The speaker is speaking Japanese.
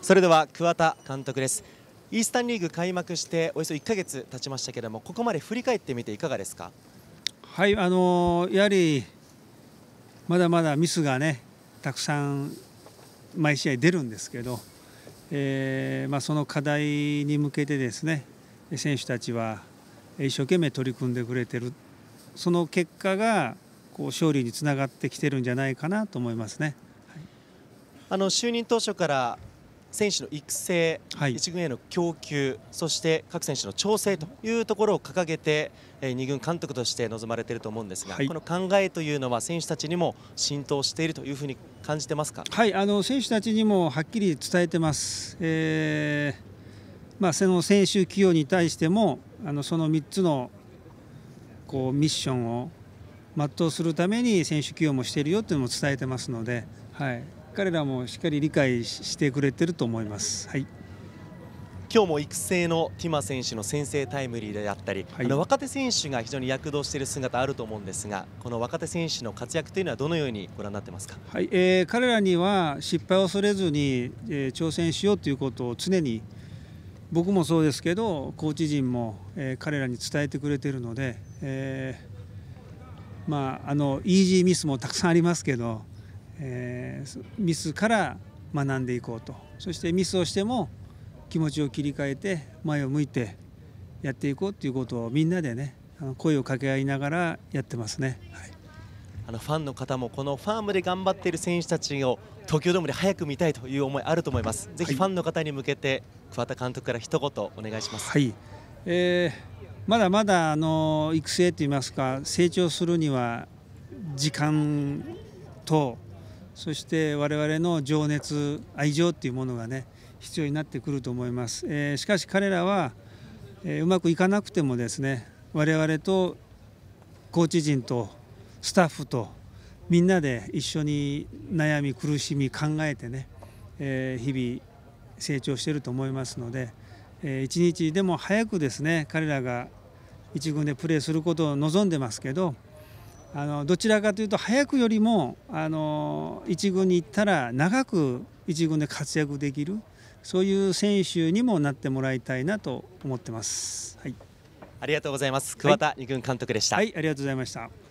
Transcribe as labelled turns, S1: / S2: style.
S1: それでは桑田監督ですイースタンリーグ開幕しておよそ1か月経ちましたけれどもここまで振り返ってみていかがですか
S2: はいあのやはりまだまだミスがねたくさん毎試合出るんですけど、えーまあ、その課題に向けてですね選手たちは一生懸命取り組んでくれてるその結果がこう勝利につながってきてるんじゃないかなと思いますね。あの
S1: 就任当初から選手の育成、はい、1軍への供給そして各選手の調整というところを掲げて、え2軍監督として臨まれていると思うんですが、はい、この考えというのは選手たちにも浸透しているというふうに感じてますか、
S2: はい、あの選手たちにもはっきり伝えてます。えーまあ、その選手起用に対してもあのその3つのこうミッションを全うするために選手起用もしているよというのも伝えてますので、はい、彼らもしっかり理解してくれてると思います。はい今日も育成
S1: のティマ選手の先制タイムリーであったり、はい、あの若手選手が非常に躍動している姿あると思うんですがこの若手選手の活躍というのはどのようにご覧になってますか、
S2: はいえー、彼らには失敗を恐れずに、えー、挑戦しようということを常に僕もそうですけどコーチ陣も、えー、彼らに伝えてくれているので、えーまあ、あのイージーミスもたくさんありますけどえー、ミスから学んでいこうとそしてミスをしても気持ちを切り替えて前を向いてやっていこうということをみんなでね声を掛け合いながらやってますね、はい、あのファンの方もこのファームで頑張っている選手たちを東
S1: 京ドームで早く見たいという思いあると思いますぜひファンの方に向けて桑田監督から一言お願いします。
S2: はい、えー、まだまだあの育成といいますか成長するには時間とそして我々の情熱愛情っていうものがね必要になってくると思います、えー、しかし彼らは、えー、うまくいかなくてもですね我々とコーチ陣とスタッフとみんなで一緒に悩み苦しみ考えてね、えー、日々成長していると思いますので、えー、一日でも早くですね彼らが1軍でプレーすることを望んでますけどあのどちらかというと早くよりもあの一軍に行ったら長く一軍で活躍できるそういう選手にもなってもらいたいなと思ってます。はい、あ
S1: りがとうございます。桑田二軍監督でした。はい、は
S2: い、ありがとうございました。